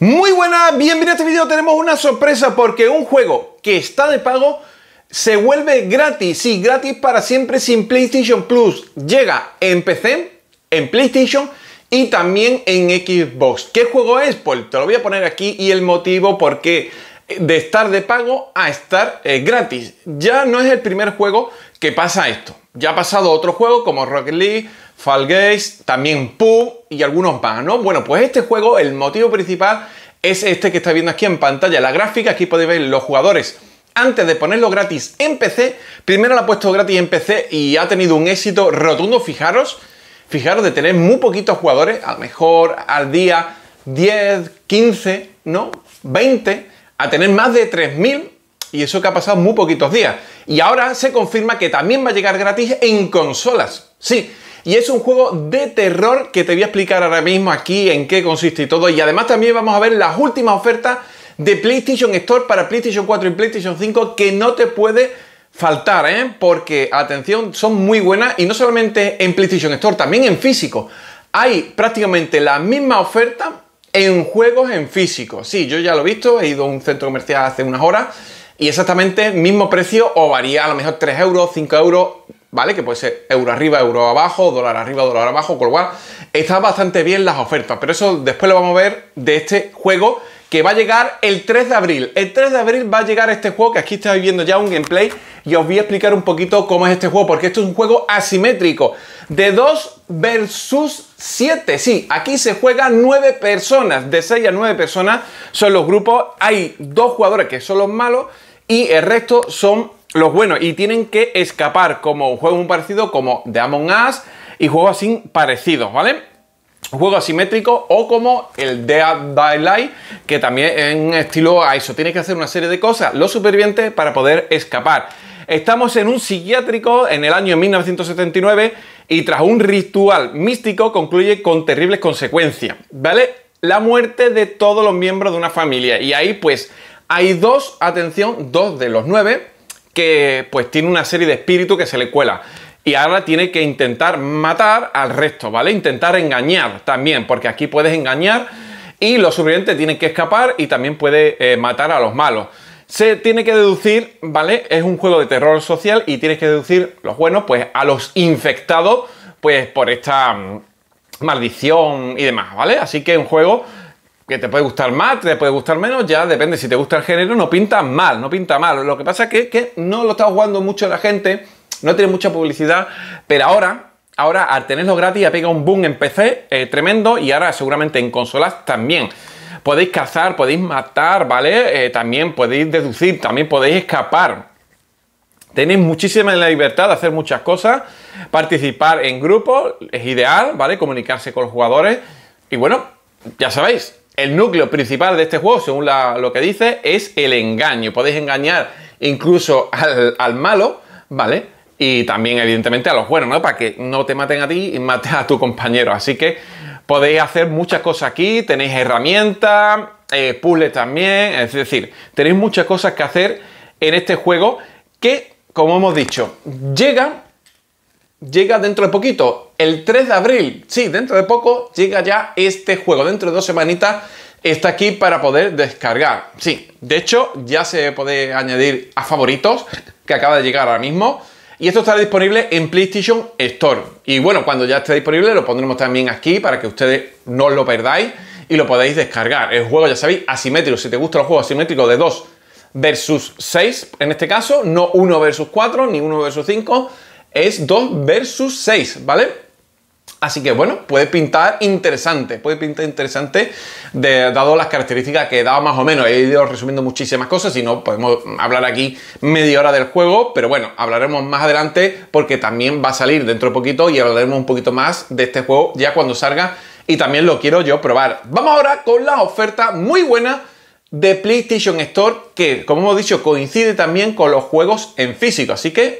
Muy buena, Bienvenidos a este video. Tenemos una sorpresa porque un juego que está de pago se vuelve gratis, sí, gratis para siempre sin PlayStation Plus. Llega en PC, en PlayStation y también en Xbox. ¿Qué juego es? Pues te lo voy a poner aquí y el motivo por qué de estar de pago a estar eh, gratis. Ya no es el primer juego que pasa esto. Ya ha pasado otro juego como Rocket League Fall también pu y algunos más, ¿no? Bueno, pues este juego, el motivo principal es este que está viendo aquí en pantalla, la gráfica, aquí podéis ver los jugadores. Antes de ponerlo gratis en PC, primero lo ha puesto gratis en PC y ha tenido un éxito rotundo, fijaros, fijaros de tener muy poquitos jugadores, a lo mejor al día 10, 15, ¿no? 20, a tener más de 3.000 y eso que ha pasado muy poquitos días. Y ahora se confirma que también va a llegar gratis en consolas. Sí, y es un juego de terror que te voy a explicar ahora mismo aquí en qué consiste y todo. Y además también vamos a ver las últimas ofertas de PlayStation Store para PlayStation 4 y PlayStation 5 que no te puede faltar, ¿eh? Porque, atención, son muy buenas y no solamente en PlayStation Store, también en físico. Hay prácticamente la misma oferta en juegos en físico. Sí, yo ya lo he visto, he ido a un centro comercial hace unas horas y exactamente mismo precio o varía a lo mejor 3 euros, 5 euros, ¿vale? Que puede ser euro arriba, euro abajo, dólar arriba, dólar abajo, con lo cual están bastante bien las ofertas, pero eso después lo vamos a ver de este juego que va a llegar el 3 de abril. El 3 de abril va a llegar este juego que aquí estáis viendo ya un gameplay y os voy a explicar un poquito cómo es este juego, porque esto es un juego asimétrico de 2 versus 7. Sí, aquí se juegan 9 personas, de 6 a 9 personas son los grupos, hay dos jugadores que son los malos y el resto son los buenos y tienen que escapar como un juego muy parecido como The Among Us y juegos así parecidos, ¿vale? Juego asimétrico o como el Dead by Light, que también es estilo a eso. Tienes que hacer una serie de cosas, los supervivientes, para poder escapar. Estamos en un psiquiátrico en el año 1979 y tras un ritual místico concluye con terribles consecuencias, ¿vale? La muerte de todos los miembros de una familia. Y ahí pues hay dos, atención, dos de los nueve que pues tiene una serie de espíritu que se le cuela. Y ahora tiene que intentar matar al resto, ¿vale? Intentar engañar también, porque aquí puedes engañar y los sobrevivientes tienen que escapar y también puede eh, matar a los malos. Se tiene que deducir, ¿vale? Es un juego de terror social y tienes que deducir los buenos, pues a los infectados, pues por esta mm, maldición y demás, ¿vale? Así que un juego que te puede gustar más, te puede gustar menos, ya depende. Si te gusta el género, no pinta mal, no pinta mal. Lo que pasa es que, no lo está jugando mucho la gente, no tiene mucha publicidad, pero ahora, ahora al tenerlo gratis, ha pegado un boom en PC eh, tremendo y ahora seguramente en consolas también. Podéis cazar, podéis matar, ¿vale? Eh, también podéis deducir, también podéis escapar. Tenéis muchísima libertad de hacer muchas cosas. Participar en grupos es ideal, ¿vale? Comunicarse con los jugadores. Y bueno, ya sabéis, el núcleo principal de este juego, según lo que dice, es el engaño. Podéis engañar incluso al, malo, ¿vale? Y también, evidentemente, a los buenos, ¿no? Para que no te maten a ti y mates a tu compañero. Así que podéis hacer muchas cosas aquí, tenéis herramientas, eh, puzzles también, es decir, tenéis muchas cosas que hacer en este juego que, como hemos dicho, llega, llega dentro de poquito el 3 de abril. Sí, dentro de poco llega ya este juego. Dentro de dos semanitas está aquí para poder descargar. Sí, de hecho ya se puede añadir a favoritos, que acaba de llegar ahora mismo. Y esto estará disponible en PlayStation Store. Y bueno, cuando ya esté disponible lo pondremos también aquí para que ustedes no lo perdáis y lo podáis descargar. El juego, ya sabéis, asimétrico. Si te gusta los juego asimétrico de 2 versus 6, en este caso, no 1 versus 4 ni 1 versus 5, es 2 versus 6, ¿vale? Así que bueno, puede pintar interesante, puede pintar interesante de, dado las características que dado más o menos. He ido resumiendo muchísimas cosas y no podemos hablar aquí media hora del juego, pero bueno, hablaremos más adelante porque también va a salir dentro de poquito y hablaremos un poquito más de este juego ya cuando salga y también lo quiero yo probar. Vamos ahora con la oferta muy buena de PlayStation Store que, como hemos dicho, coincide también con los juegos en físico, así que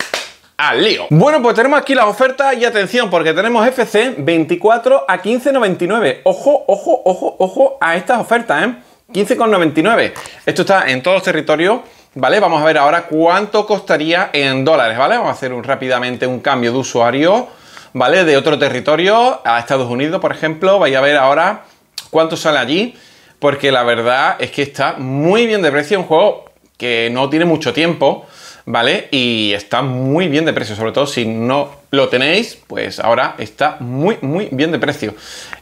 al lío. Bueno, pues tenemos aquí las ofertas y atención, porque tenemos FC 24 a 15,99. Ojo, ojo, ojo, ojo a estas ofertas, ¿eh? 15,99. Esto está en todos los territorios. ¿Vale? Vamos a ver ahora cuánto costaría en dólares, ¿vale? Vamos a hacer rápidamente un cambio de usuario, ¿vale? De otro territorio a Estados Unidos, por ejemplo. Vaya a ver ahora cuánto sale allí, porque la verdad es que está muy bien de precio. Un juego que no tiene mucho tiempo, ¿vale? Y está muy bien de precio, sobre todo si no lo tenéis, pues ahora está muy, muy bien de precio.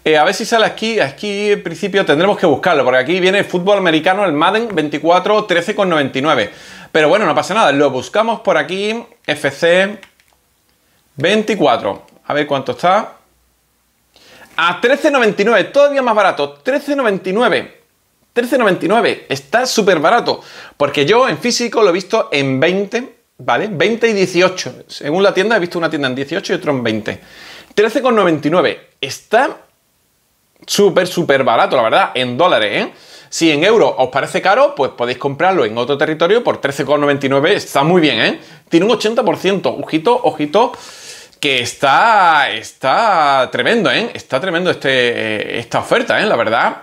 Eh, a ver si sale aquí, aquí en principio tendremos que buscarlo, porque aquí viene el fútbol americano, el Madden 24, 13,99. Pero bueno, no pasa nada, lo buscamos por aquí, FC 24. A ver cuánto está. A 13,99, todavía más barato, 13,99. 13,99. Está súper barato. Porque yo en físico lo he visto en 20, ¿vale? 20 y 18. Según la tienda, he visto una tienda en 18 y otra en 20. 13,99. Está súper, súper barato, la verdad, en dólares, ¿eh? Si en euro os parece caro, pues podéis comprarlo en otro territorio por 13,99. Está muy bien, ¿eh? Tiene un 80%. Ojito, ojito, que está, está tremendo, ¿eh? Está tremendo este, eh, esta oferta, ¿eh? La verdad,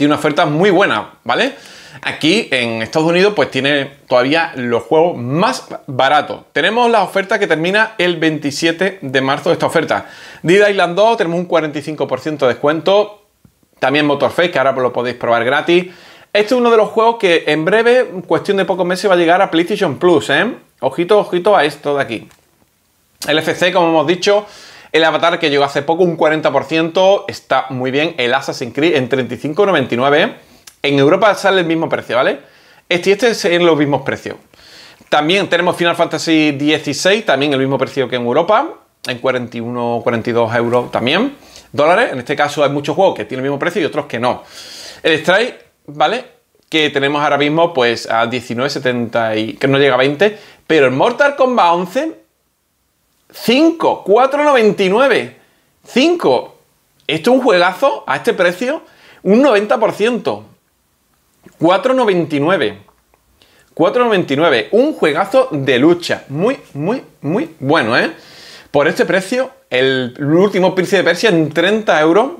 tiene una oferta muy buena, ¿vale? Aquí en Estados Unidos pues tiene todavía los juegos más baratos. Tenemos la oferta que termina el 27 de marzo esta oferta. Dead Island 2 tenemos un 45% de descuento. También Motorface que ahora lo podéis probar gratis. Este es uno de los juegos que en breve, cuestión de pocos meses, va a llegar a PlayStation Plus, ¿eh? Ojito, ojito a esto de aquí. El FC, como hemos dicho, el Avatar que llegó hace poco, un 40%, está muy bien. El Assassin's Creed en 35,99. En Europa sale el mismo precio, ¿vale? Este y este en los mismos precios. También tenemos Final Fantasy XVI, también el mismo precio que en Europa, en 41, 42 euros también. Dólares, en este caso hay muchos juegos que tienen el mismo precio y otros que no. El Strike, ¿vale? Que tenemos ahora mismo pues a 19,70 y que no llega a 20. Pero el Mortal Kombat 11 5, 4,99. 5. Esto es un juegazo a este precio, un 90%. 4,99. 4,99. Un juegazo de lucha. Muy, muy, muy bueno, ¿eh? Por este precio, el último Príncipe de Persia en 30 euros.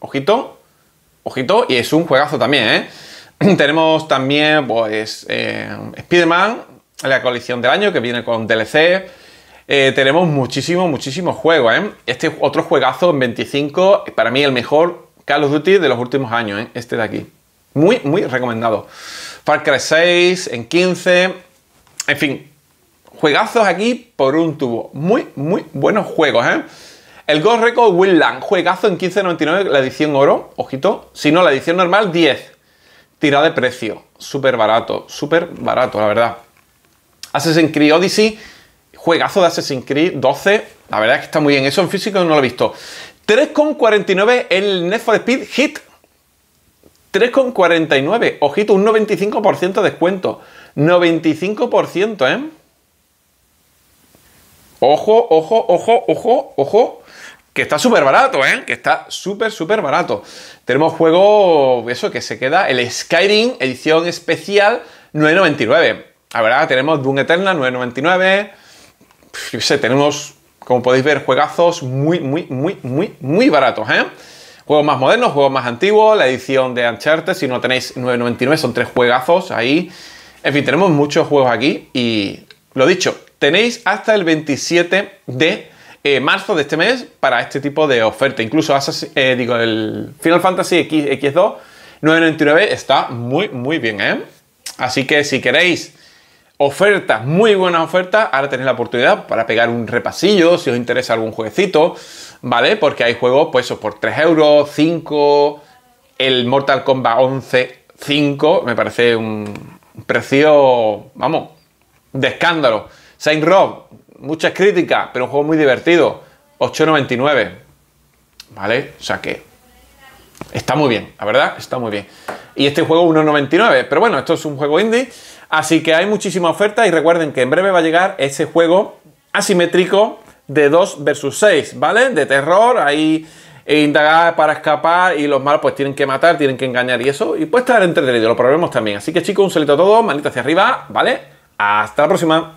Ojito, ojito, y es un juegazo también, ¿eh? Tenemos también, pues, eh, Spider-Man, la colección del año, que viene con DLC eh, tenemos muchísimo, muchísimo juego, ¿eh? Este otro juegazo en 25, para mí el mejor Call of Duty de los últimos años, ¿eh? Este de aquí. Muy, muy recomendado. Far Cry 6 en 15, en fin, juegazos aquí por un tubo. Muy, muy buenos juegos, ¿eh? El Ghost Record Land, juegazo en 15.99, la edición oro, ojito. Si no, la edición normal, 10. Tira de precio, súper barato, súper barato, la verdad. Assassin's Creed Odyssey, juegazo de Assassin's Creed 12. La verdad es que está muy bien. Eso en físico no lo he visto. 3,49 el Need for Speed Hit. 3,49. Ojito, un 95% de descuento. 95%, ¿eh? Ojo, ojo, ojo, ojo, ojo. Que está súper barato, ¿eh? Que está súper, súper barato. Tenemos juego, eso que se queda, el Skyrim edición especial 9.99. La verdad, tenemos Doom Eternal 9.99, tenemos, como podéis ver, juegazos muy, muy, muy, muy, muy baratos, ¿eh? Juegos más modernos, juegos más antiguos, la edición de Uncharted, si no tenéis 9.99, son tres juegazos ahí. En fin, tenemos muchos juegos aquí y lo dicho, tenéis hasta el 27 de eh, marzo de este mes para este tipo de oferta. Incluso eh, digo, el Final Fantasy X, X2 9.99 está muy, muy bien, Así que si queréis Ofertas, muy buenas ofertas. Ahora tenéis la oportunidad para pegar un repasillo si os interesa algún jueguecito, ¿vale? Porque hay juegos, pues, por 3 euros, 5. El Mortal Kombat 11, 5. Me parece un precio, vamos, de escándalo. Saint Rob, muchas críticas, pero un juego muy divertido. 8.99. ¿Vale? O sea que Está muy bien, la verdad, está muy bien. Y este juego 1.99, pero bueno, esto es un juego indie, así que hay muchísima oferta y recuerden que en breve va a llegar ese juego asimétrico de 2 versus 6, ¿vale? De terror, ahí indagar para escapar y los malos pues tienen que matar, tienen que engañar y eso, y puede estar entretenido, lo probemos también. Así que chicos, un saludo a todos, manita hacia arriba, ¿vale? Hasta la próxima.